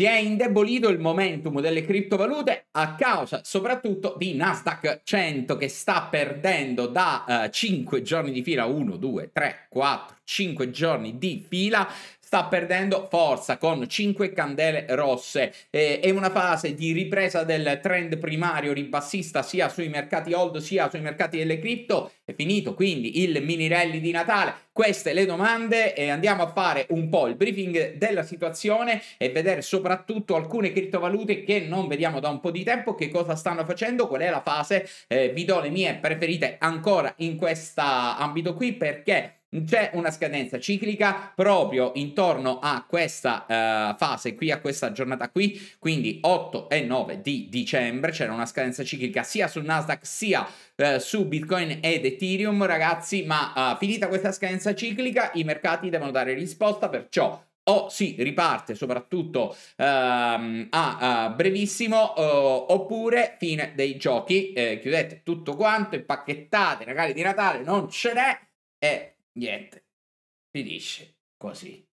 si è indebolito il momentum delle criptovalute a causa soprattutto di Nasdaq 100 che sta perdendo da uh, eh, 5 giorni di fila 1, 2, 3, 4, 5 giorni di fila sta perdendo forza con 5 candele rosse. Eh, è una fase di ripresa del trend primario ribassista sia sui mercati old sia sui mercati delle cripto. È finito quindi il mini rally di Natale. Queste le domande e andiamo a fare un po' il briefing della situazione e vedere soprattutto alcune criptovalute che non vediamo da un po' di tempo, che cosa stanno facendo, qual è la fase. Eh, vi do le mie preferite ancora in questo ambito qui perché c'è una scadenza ciclica proprio intorno a questa uh, fase qui, a questa giornata qui, quindi 8 e 9 di dicembre c'era una scadenza ciclica sia sul Nasdaq sia uh, su Bitcoin ed Ethereum, ragazzi, ma uh, finita questa scadenza ciclica i mercati devono dare risposta, perciò o si riparte soprattutto ehm, a, a, brevissimo eh, oppure fine dei giochi eh, chiudete tutto quanto impacchettate, le regali di Natale non ce n'è e niente, finisce così.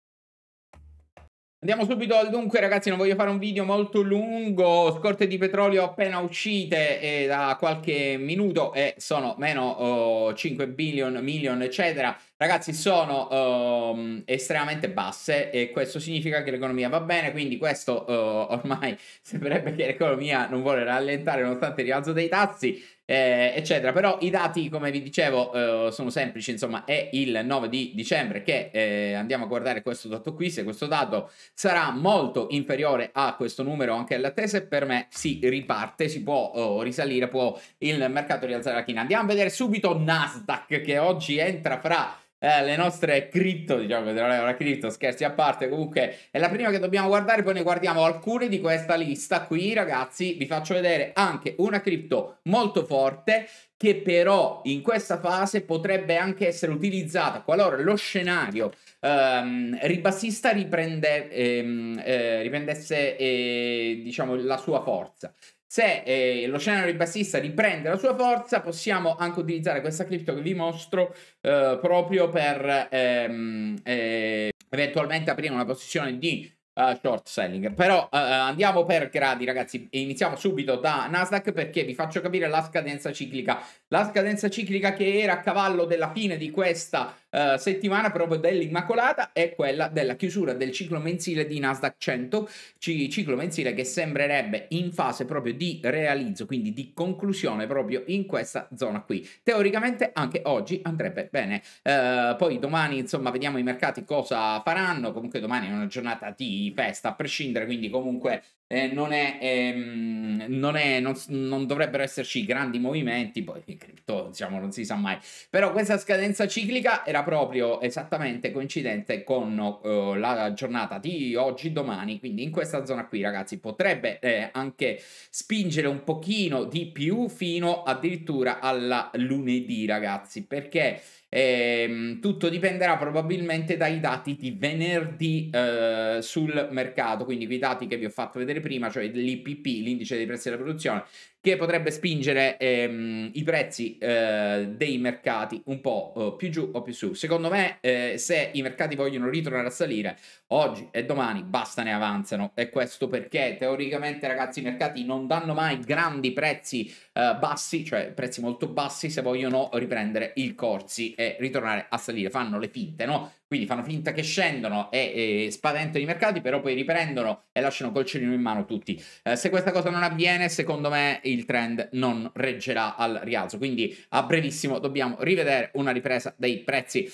Andiamo subito al dunque, ragazzi, non voglio fare un video molto lungo, scorte di petrolio appena uscite eh, da qualche minuto e eh, sono meno oh, 5 billion, million, eccetera. Ragazzi, sono oh, estremamente basse e questo significa che l'economia va bene, quindi questo oh, ormai sembrerebbe che l'economia non vuole rallentare nonostante il rialzo dei tassi eh, eccetera. Però i dati, come vi dicevo, eh, sono semplici, insomma, è il 9 di dicembre che eh, andiamo a guardare questo dato qui, se questo dato sarà molto inferiore a questo numero anche all'attese, per me si riparte, si può oh, risalire, può il mercato rialzare la china. Andiamo a vedere subito Nasdaq che oggi entra fra eh, le nostre cripto, diciamo che non è una cripto, scherzi a parte, comunque è la prima che dobbiamo guardare, poi ne guardiamo alcune di questa lista qui, ragazzi, vi faccio vedere anche una cripto molto forte che però in questa fase potrebbe anche essere utilizzata qualora lo scenario ehm, ribassista riprende, ehm, eh, riprendesse eh, diciamo, la sua forza. Se eh, scenario ribassista riprende la sua forza, possiamo anche utilizzare questa cripto che vi mostro eh, proprio per ehm, eh, eventualmente aprire una posizione di uh, short selling. Però uh, andiamo per gradi, ragazzi. Iniziamo subito da Nasdaq perché vi faccio capire la scadenza ciclica. La scadenza ciclica che era a cavallo della fine di questa eh, settimana proprio dell'Immacolata è quella della chiusura del ciclo mensile di Nasdaq 100, ciclo mensile che sembrerebbe in fase proprio di realizzo, quindi di conclusione proprio in questa zona qui. Teoricamente anche oggi andrebbe bene. Uh, poi domani, insomma, vediamo i mercati cosa faranno. Comunque domani è una giornata di festa, a prescindere, quindi comunque eh, non, è, ehm, non, è non, non, dovrebbero esserci grandi movimenti, poi in cripto diciamo non si sa mai, però questa scadenza ciclica era proprio esattamente coincidente con eh, la giornata di oggi, domani, quindi in questa zona qui ragazzi potrebbe eh, anche spingere un pochino di più fino addirittura alla lunedì ragazzi, perché e, ehm, tutto dipenderà probabilmente dai dati di venerdì eh, sul mercato, quindi quei dati che vi ho fatto vedere prima, cioè l'IPP, l'indice dei prezzi della produzione, che potrebbe spingere ehm, i prezzi eh, dei mercati un po' eh, più giù o più su. Secondo me, eh, se i mercati vogliono ritornare a salire oggi e domani, basta ne avanzano. E questo perché teoricamente, ragazzi, i mercati non danno mai grandi prezzi eh, bassi, cioè prezzi molto bassi, se vogliono riprendere i corsi e eh, ritornare a salire, fanno le finte, no? quindi fanno finta che scendono e, e spaventano i mercati, però poi riprendono e lasciano col cerino in mano tutti. Eh, se questa cosa non avviene, secondo me il trend non reggerà al rialzo, quindi a brevissimo dobbiamo rivedere una ripresa dei prezzi. Eh,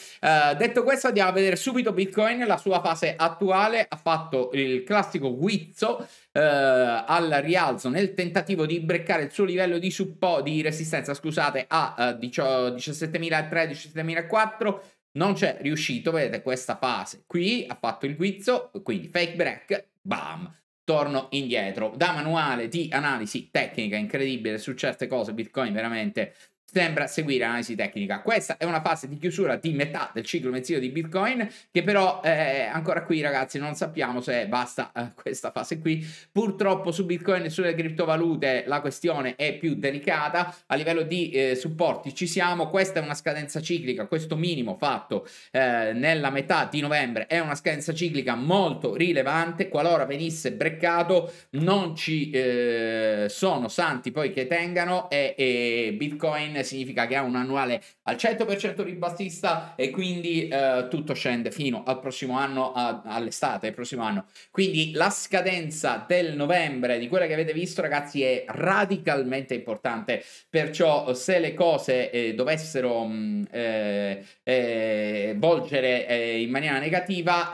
detto questo, andiamo a vedere subito Bitcoin, la sua fase attuale, ha fatto il classico guizzo eh, al rialzo nel tentativo di breccare il suo livello di, suppo- di resistenza, scusate, a eh, 17.003-17.004 non c'è riuscito, vedete questa fase qui, ha fatto il guizzo, quindi fake break, bam, torno indietro. Da manuale di analisi tecnica incredibile su certe cose Bitcoin veramente sembra seguire l'analisi tecnica. Questa è una fase di chiusura di metà del ciclo mensile di Bitcoin, che però eh, ancora qui ragazzi non sappiamo se basta eh, questa fase qui. Purtroppo su Bitcoin e sulle criptovalute la questione è più delicata, a livello di eh, supporti ci siamo, questa è una scadenza ciclica, questo minimo fatto eh, nella metà di novembre è una scadenza ciclica molto rilevante, qualora venisse breccato non ci eh, sono santi poi che tengano e, e Bitcoin significa che ha un annuale al 100% ribassista e quindi eh, tutto scende fino al prossimo anno, a, all'estate, il prossimo anno. Quindi la scadenza del novembre di quella che avete visto ragazzi è radicalmente importante, perciò se le cose eh, dovessero mh, mm, eh, eh, volgere eh, in maniera negativa,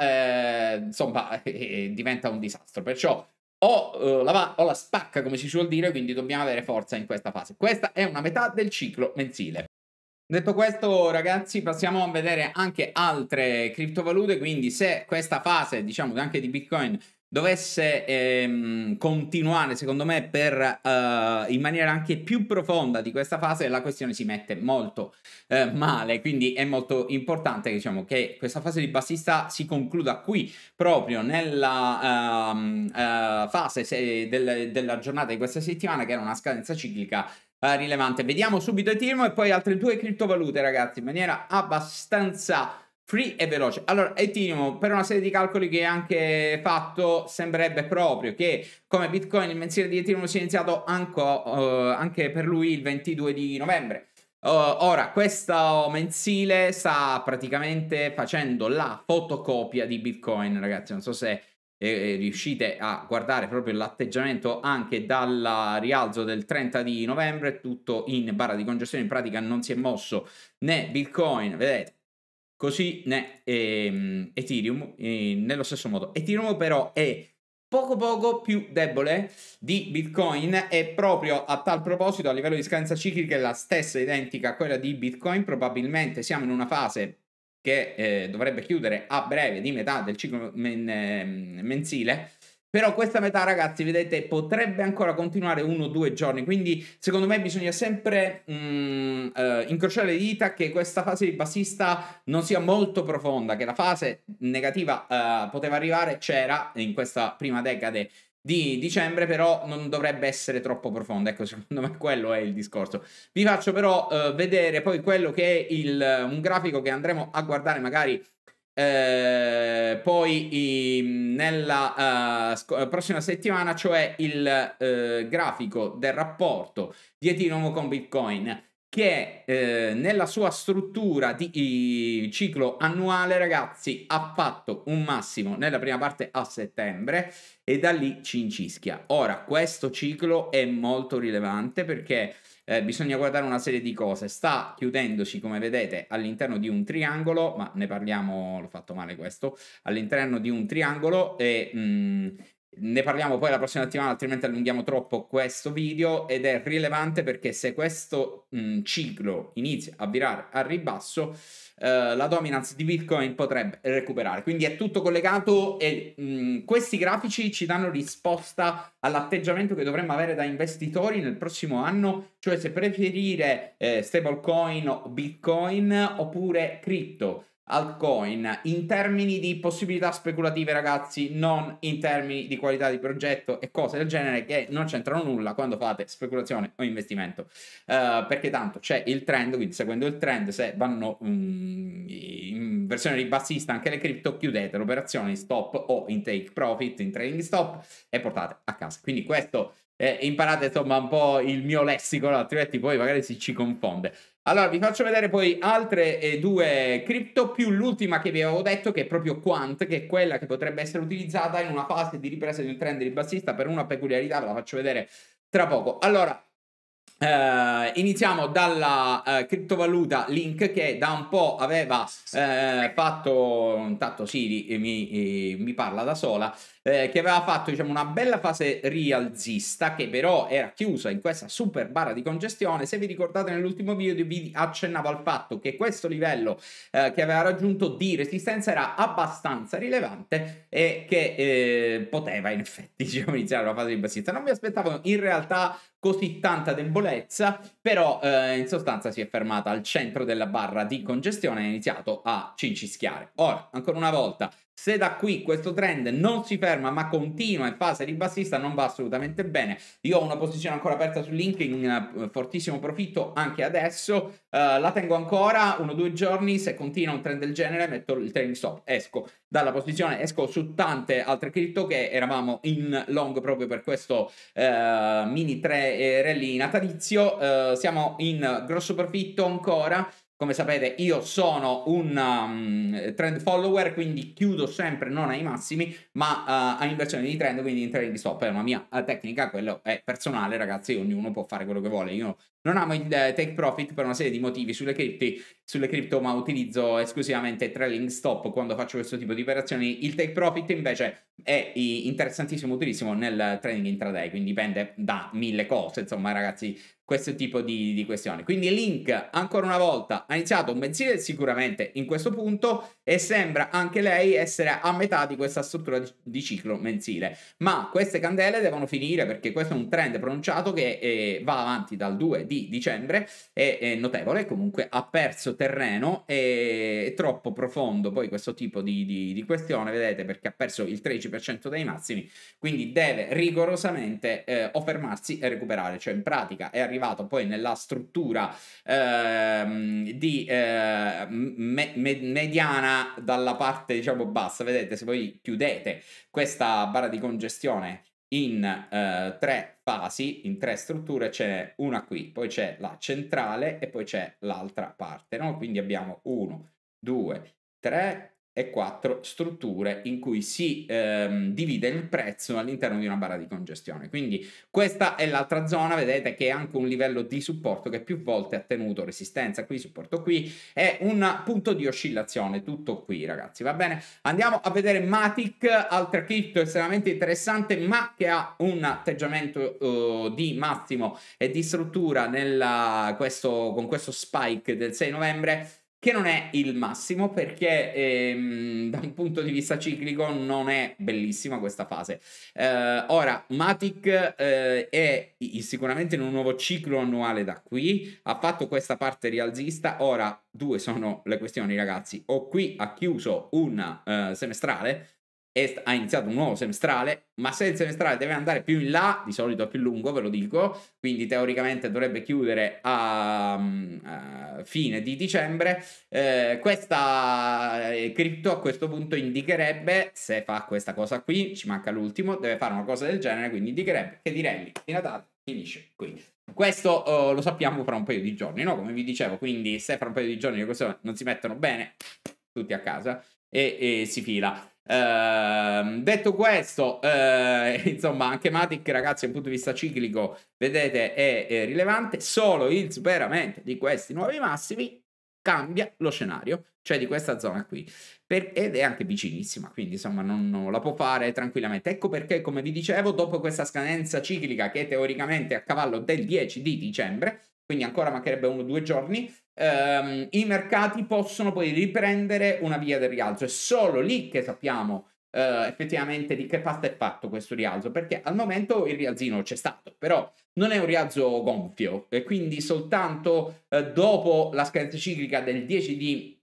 eh, insomma, diventa un disastro. Perciò o, eh, la, o la spacca, come si suol dire, quindi dobbiamo avere forza in questa fase. Questa è una metà del ciclo mensile. Detto questo, ragazzi, passiamo a vedere anche altre criptovalute, quindi se questa fase, diciamo, anche di Bitcoin dovesse ehm, continuare, secondo me, per, eh, in maniera anche più profonda di questa fase, la questione si mette molto eh, male. Quindi è molto importante diciamo, che questa fase di bassista si concluda qui, proprio nella ehm, eh, fase se, del, della giornata di questa settimana, che era una scadenza ciclica eh, rilevante. Vediamo subito Ethereum e poi altre due criptovalute, ragazzi, in maniera abbastanza Free e veloce. Allora, Ethereum, per una serie di calcoli che anche fatto, sembrerebbe proprio che come Bitcoin il mensile di Ethereum sia iniziato anche, uh, anche per lui il 22 di novembre. Uh, ora, questo mensile sta praticamente facendo la fotocopia di Bitcoin, ragazzi. Non so se eh, riuscite a guardare proprio l'atteggiamento anche dal rialzo del 30 di novembre, tutto in barra di congestione, in pratica non si è mosso né Bitcoin, vedete Così ne ehm, Ethereum eh, nello stesso modo. Ethereum però è poco poco più debole di Bitcoin e proprio a tal proposito a livello di scadenza ciclica è la stessa identica a quella di Bitcoin, probabilmente siamo in una fase che eh, dovrebbe chiudere a breve di metà del ciclo men- mensile però questa metà, ragazzi, vedete, potrebbe ancora continuare uno o due giorni. Quindi, secondo me, bisogna sempre mm, eh, incrociare le dita che questa fase di bassista non sia molto profonda, che la fase negativa eh, poteva arrivare, c'era in questa prima decade di dicembre, però non dovrebbe essere troppo profonda. Ecco, secondo me quello è il discorso. Vi faccio però eh, vedere poi quello che è il, un grafico che andremo a guardare magari eh, poi i, nella uh, sc- eh, prossima settimana, cioè il uh, grafico del rapporto di Ethereum con Bitcoin che eh, nella sua struttura di ciclo annuale, ragazzi, ha fatto un massimo nella prima parte a settembre e da lì ci incischia. Ora, questo ciclo è molto rilevante perché eh, bisogna guardare una serie di cose. Sta chiudendoci, come vedete, all'interno di un triangolo, ma ne parliamo, l'ho fatto male questo, all'interno di un triangolo e... Mh, mm, ne parliamo poi la prossima settimana, altrimenti allunghiamo troppo questo video ed è rilevante perché se questo mh, ciclo inizia a virare al ribasso, eh, la dominance di Bitcoin potrebbe recuperare. Quindi è tutto collegato e mh, questi grafici ci danno risposta all'atteggiamento che dovremmo avere da investitori nel prossimo anno, cioè se preferire eh, stablecoin o Bitcoin oppure cripto altcoin in termini di possibilità speculative ragazzi non in termini di qualità di progetto e cose del genere che non c'entrano nulla quando fate speculazione o investimento uh, perché tanto c'è il trend quindi seguendo il trend se vanno um, in versione ribassista anche le cripto chiudete l'operazione in stop o in take profit in trading stop e portate a casa quindi questo eh, imparate insomma un po' il mio lessico, altrimenti poi magari si ci confonde. Allora, vi faccio vedere poi altre eh, due cripto, più l'ultima che vi avevo detto, che è proprio Quant, che è quella che potrebbe essere utilizzata in una fase di ripresa di un trend ribassista per una peculiarità, ve la faccio vedere tra poco. Allora, eh, iniziamo dalla eh, criptovaluta Link che da un po' aveva eh, fatto, intanto Siri mi, eh, mi parla da sola, eh, che aveva fatto diciamo, una bella fase rialzista che però era chiusa in questa super barra di congestione. Se vi ricordate nell'ultimo video vi accennavo al fatto che questo livello eh, che aveva raggiunto di resistenza era abbastanza rilevante e che eh, poteva in effetti diciamo, iniziare una fase di bassista. Non mi aspettavo in realtà così tanta debolezza, però eh, in sostanza si è fermata al centro della barra di congestione e ha iniziato a cincischiare. Ora, ancora una volta, se da qui questo trend non si ferma ma continua in fase ribassista non va assolutamente bene. Io ho una posizione ancora aperta su LinkedIn, eh, fortissimo profitto anche adesso, uh, la tengo ancora uno o due giorni, se continua un trend del genere metto il trading stop, esco dalla posizione, esco su tante altre cripto che eravamo in long proprio per questo uh, mini 3 rally natalizio, uh, siamo in grosso profitto ancora, come sapete io sono un um, trend follower, quindi chiudo sempre non ai massimi, ma uh, a inversione di trend, quindi in trading stop. È una mia uh, tecnica, quello è personale ragazzi, ognuno può fare quello che vuole. Io non amo il eh, take profit per una serie di motivi sulle, cripti, sulle cripto, ma utilizzo esclusivamente trailing stop quando faccio questo tipo di operazioni. Il take profit invece è interessantissimo, utilissimo nel trading intraday, quindi dipende da mille cose, insomma ragazzi, questo tipo di, di questioni. Quindi link, ancora una volta, ha iniziato un mensile sicuramente in questo punto, e sembra anche lei essere a metà di questa struttura di ciclo mensile. Ma queste candele devono finire perché questo è un trend pronunciato che eh, va avanti dal 2 di dicembre, è, è eh, notevole, comunque ha perso terreno, è, è troppo profondo poi questo tipo di, di, di, questione, vedete, perché ha perso il 13% dei massimi, quindi deve rigorosamente eh, o fermarsi e recuperare, cioè in pratica è arrivato poi nella struttura ehm, eh, di me, me, mediana dalla parte diciamo bassa, vedete se voi chiudete questa barra di congestione in eh, tre fasi, in tre strutture, c'è una qui, poi c'è la centrale e poi c'è l'altra parte, no? Quindi abbiamo 1, 2, 3, e quattro strutture in cui si ehm, divide il prezzo all'interno di una barra di congestione. Quindi questa è l'altra zona, vedete che è anche un livello di supporto che più volte ha tenuto resistenza qui, supporto qui, è un punto di oscillazione, tutto qui ragazzi, va bene? Andiamo a vedere Matic, altra cripto estremamente interessante ma che ha un atteggiamento eh, di massimo e di struttura nella, questo, con questo spike del 6 novembre che non è il massimo perché ehm, da un punto di vista ciclico non è bellissima questa fase. Eh, ora, Matic eh, è sicuramente in un nuovo ciclo annuale da qui, ha fatto questa parte rialzista, ora due sono le questioni ragazzi, o qui ha chiuso una eh, semestrale ha iniziato un nuovo semestrale, ma se il semestrale deve andare più in là, di solito è più lungo, ve lo dico, quindi teoricamente dovrebbe chiudere a, mm, a fine di dicembre, eh, questa eh, cripto a questo punto indicherebbe, se fa questa cosa qui, ci manca l'ultimo, deve fare una cosa del genere, quindi indicherebbe che Direlli di Natale finisce qui. Questo oh, lo sappiamo fra un paio di giorni, no? Come vi dicevo, quindi se fra un paio di giorni le persone non si mettono bene, tutti a casa e, e si fila. Uh, detto questo, uh, insomma, anche Matic, ragazzi, dal punto di vista ciclico, vedete, è, è, rilevante. Solo il superamento di questi nuovi massimi cambia lo scenario, cioè di questa zona qui. Per, ed è anche vicinissima, quindi insomma non, non la può fare tranquillamente. Ecco perché, come vi dicevo, dopo questa scadenza ciclica che è teoricamente a cavallo del 10 di dicembre, quindi ancora mancherebbe uno o due giorni, ehm, i mercati possono poi riprendere una via del rialzo. È solo lì che sappiamo eh, effettivamente di che pasta è fatto questo rialzo, perché al momento il rialzino c'è stato, però non è un rialzo gonfio e quindi soltanto eh, dopo la scadenza ciclica del 10 di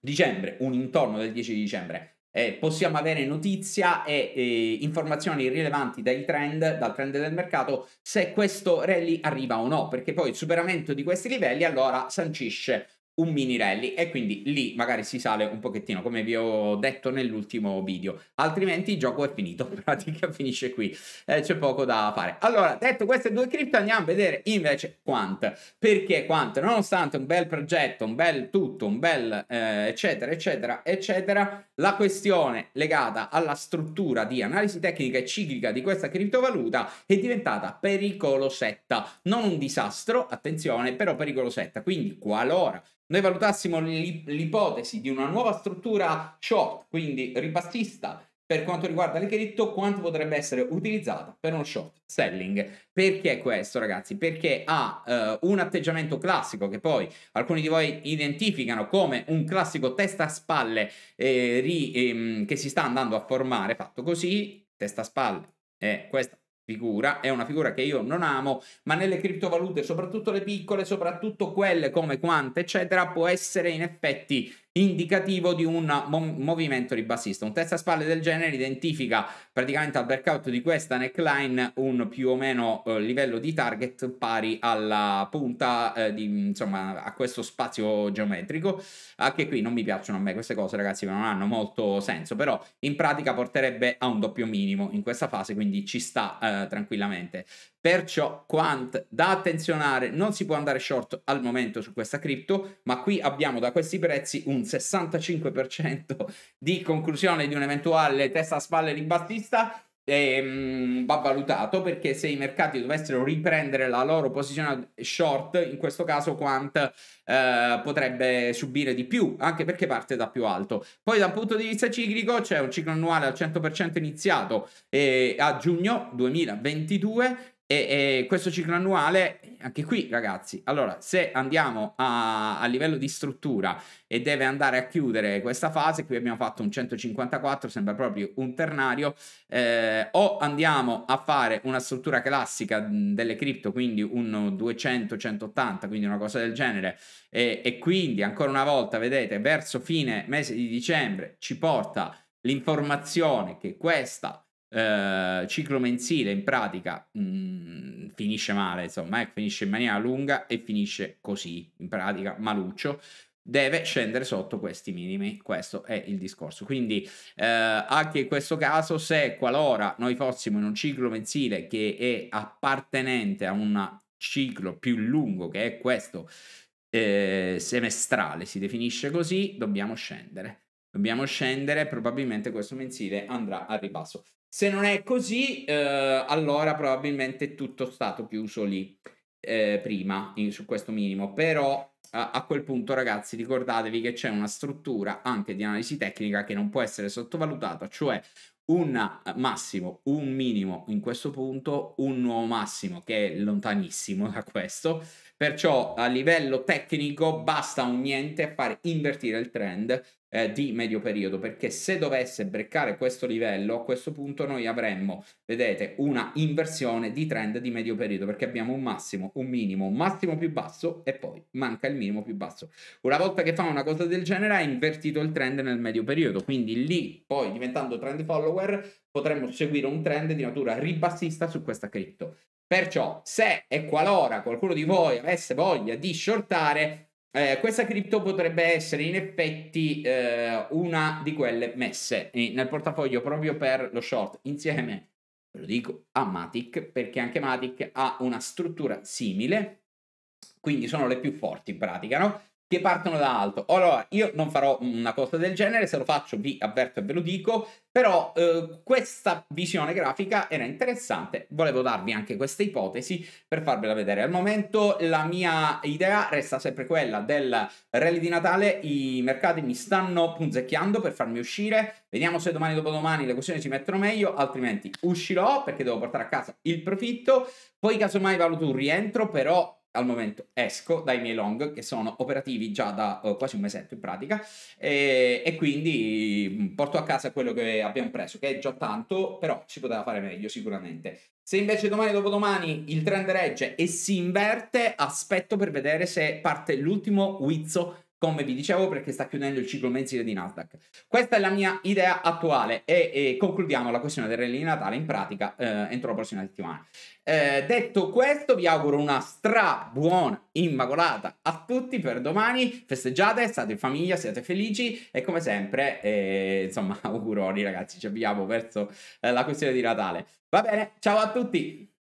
dicembre, un intorno del 10 di dicembre, eh, possiamo avere notizia e eh, informazioni rilevanti dai trend, dal trend del mercato, se questo rally arriva o no, perché poi il superamento di questi livelli allora sancisce un mini rally e quindi lì magari si sale un pochettino come vi ho detto nell'ultimo video altrimenti il gioco è finito pratica finisce qui eh, c'è poco da fare allora detto queste due cripto andiamo a vedere invece Quant perché Quant nonostante un bel progetto un bel tutto un bel eh, eccetera eccetera eccetera la questione legata alla struttura di analisi tecnica e ciclica di questa criptovaluta è diventata pericolosetta non un disastro attenzione però pericolosetta quindi qualora noi valutassimo l'ipotesi di una nuova struttura short, quindi ribassista, per quanto riguarda le cripto, quanto potrebbe essere utilizzata per uno short selling. Perché questo, ragazzi? Perché ha uh, un atteggiamento classico che poi alcuni di voi identificano come un classico testa a spalle eh, ri, ehm, che si sta andando a formare, fatto così, testa a spalle, è eh, questa figura, è una figura che io non amo, ma nelle criptovalute, soprattutto le piccole, soprattutto quelle come Quant, eccetera, può essere in effetti indicativo di un mo- movimento ribassista. Un test a spalle del genere identifica praticamente al breakout di questa neckline un più o meno eh, livello di target pari alla punta eh, di, insomma, a questo spazio geometrico. Anche ah, qui non mi piacciono a me queste cose, ragazzi, non hanno molto senso, però in pratica porterebbe a un doppio minimo in questa fase, quindi ci sta eh, tranquillamente. Perciò quant da attenzionare, non si può andare short al momento su questa cripto, ma qui abbiamo da questi prezzi un un 65% di conclusione di un'eventuale testa a spalle di Battista ehm, va valutato perché se i mercati dovessero riprendere la loro posizione short, in questo caso Quant eh, potrebbe subire di più, anche perché parte da più alto. Poi dal punto di vista ciclico c'è un ciclo annuale al 100% iniziato eh, a giugno 2022 e, e, questo ciclo annuale, anche qui ragazzi, allora se andiamo a, a, livello di struttura e deve andare a chiudere questa fase, qui abbiamo fatto un 154, sembra proprio un ternario, eh, o andiamo a fare una struttura classica delle cripto, quindi un 200-180, quindi una cosa del genere, e, e quindi ancora una volta, vedete, verso fine mese di dicembre ci porta l'informazione che questa eh, ciclo mensile in pratica mh, mm, finisce male, insomma, eh, finisce in maniera lunga e finisce così, in pratica maluccio deve scendere sotto questi minimi. Questo è il discorso. Quindi eh, anche in questo caso, se qualora noi fossimo in un ciclo mensile che è appartenente a un ciclo più lungo, che è questo eh, semestrale, si definisce così, dobbiamo scendere dobbiamo scendere, probabilmente questo mensile andrà al ribasso. Se non è così, eh, allora probabilmente è tutto stato chiuso lì eh, prima in, su questo minimo, però a, a quel punto ragazzi ricordatevi che c'è una struttura anche di analisi tecnica che non può essere sottovalutata, cioè un massimo, un minimo in questo punto, un nuovo massimo che è lontanissimo da questo, perciò a livello tecnico basta un niente a far invertire il trend eh, di medio periodo perché se dovesse breccare questo livello a questo punto noi avremmo vedete una inversione di trend di medio periodo perché abbiamo un massimo un minimo un massimo più basso e poi manca il minimo più basso una volta che fa una cosa del genere ha invertito il trend nel medio periodo quindi lì poi diventando trend follower potremmo seguire un trend di natura ribassista su questa cripto Perciò, se e qualora qualcuno di voi avesse voglia di shortare, eh, questa cripto potrebbe essere in effetti eh, una di quelle messe nel portafoglio proprio per lo short insieme, ve lo dico, a Matic perché anche Matic ha una struttura simile, quindi sono le più forti in pratica, no? che partono da alto. Allora, io non farò una cosa del genere, se lo faccio vi avverto e ve lo dico, però eh, questa visione grafica era interessante, volevo darvi anche questa ipotesi per farvela vedere. Al momento la mia idea resta sempre quella del rally di Natale, i mercati mi stanno punzecchiando per farmi uscire, vediamo se domani dopodomani le questioni si mettono meglio, altrimenti uscirò perché devo portare a casa il profitto, poi casomai valuto un rientro, però al momento esco dai miei long che sono operativi già da oh, quasi un mesetto in pratica e, e, quindi mm, porto a casa quello che abbiamo preso che è già tanto però si poteva fare meglio sicuramente se invece domani dopodomani il trend regge e si inverte aspetto per vedere se parte l'ultimo wizzo come vi dicevo, perché sta chiudendo il ciclo mensile di Nasdaq. Questa è la mia idea attuale e, e concludiamo la questione del rally di Natale in pratica eh, entro la prossima settimana. Eh, detto questo, vi auguro una stra buona immacolata a tutti per domani. Festeggiate, state in famiglia, siate felici e come sempre, eh, insomma, auguroni ragazzi, ci avviamo verso eh, la questione di Natale. Va bene, ciao a tutti!